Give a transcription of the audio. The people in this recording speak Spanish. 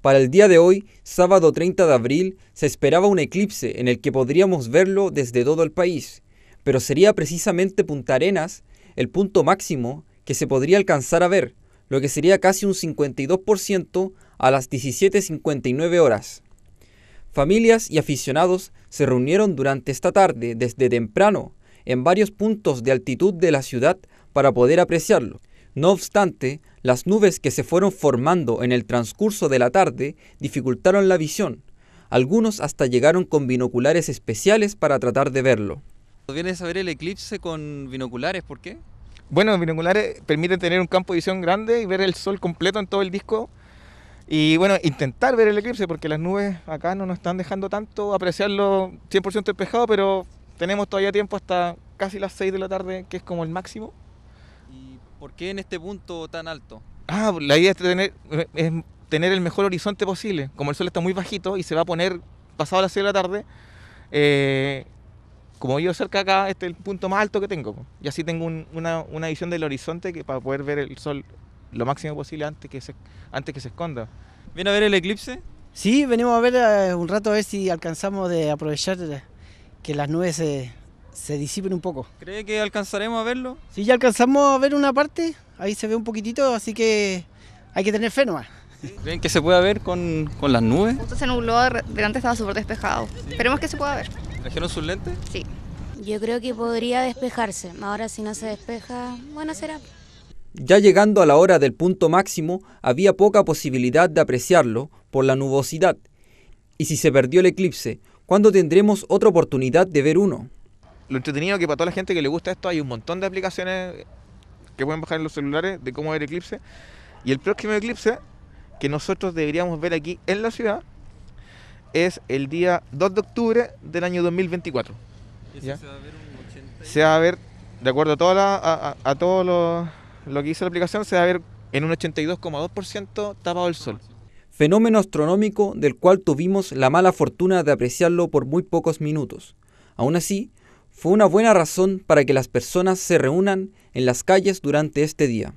Para el día de hoy, sábado 30 de abril, se esperaba un eclipse en el que podríamos verlo desde todo el país, pero sería precisamente Punta Arenas el punto máximo que se podría alcanzar a ver, lo que sería casi un 52% a las 17.59 horas. Familias y aficionados se reunieron durante esta tarde desde temprano en varios puntos de altitud de la ciudad para poder apreciarlo. No obstante, las nubes que se fueron formando en el transcurso de la tarde dificultaron la visión. Algunos hasta llegaron con binoculares especiales para tratar de verlo. ¿Vienes a ver el eclipse con binoculares? ¿Por qué? Bueno, los binoculares permiten tener un campo de visión grande y ver el sol completo en todo el disco. Y bueno, intentar ver el eclipse porque las nubes acá no nos están dejando tanto apreciarlo 100% despejado, pero tenemos todavía tiempo hasta casi las 6 de la tarde, que es como el máximo. ¿Por qué en este punto tan alto? Ah, la idea es tener, el mejor horizonte posible. Como el sol está muy bajito y se va a poner pasado las 6 de la tarde, eh, como yo cerca acá, este es el punto más alto que tengo. Y así tengo una, visión del horizonte para poder ver el sol lo máximo posible antes que se, antes que se esconda. ¿Viene a ver el eclipse? Sí, venimos a ver eh, un rato a ver si alcanzamos de aprovechar eh, que las nubes se, se disipen un poco. ¿Cree que alcanzaremos a verlo? Sí, ya alcanzamos a ver una parte, ahí se ve un poquitito, así que hay que tener fe nomás. ¿Creen que se pueda ver con, con, las nubes? Justo se nubló, delante estaba súper despejado. Esperemos que se pueda ver. ¿Trajeron sus lentes? Sí. Yo creo que podría despejarse. Ahora si no se despeja, bueno será. Ya llegando a la hora del punto máximo, había poca posibilidad de apreciarlo por la nubosidad. Y si se perdió el eclipse, ¿cuándo tendremos otra oportunidad de ver uno? lo entretenido que para toda la gente que le gusta esto hay un montón de aplicaciones que pueden bajar en los celulares de cómo ver eclipse. Y el próximo eclipse que nosotros deberíamos ver aquí en la ciudad es el día 2 de octubre del año 2024. Se va a ver de acuerdo a, a, todo lo, lo, que hizo la aplicación, se va a ver en un 82,2% tapado el sol. Ah, Fenómeno astronómico del cual tuvimos la mala fortuna de apreciarlo por muy pocos minutos. Aún así, fue una buena razón para que las personas se reúnan en las calles durante este día.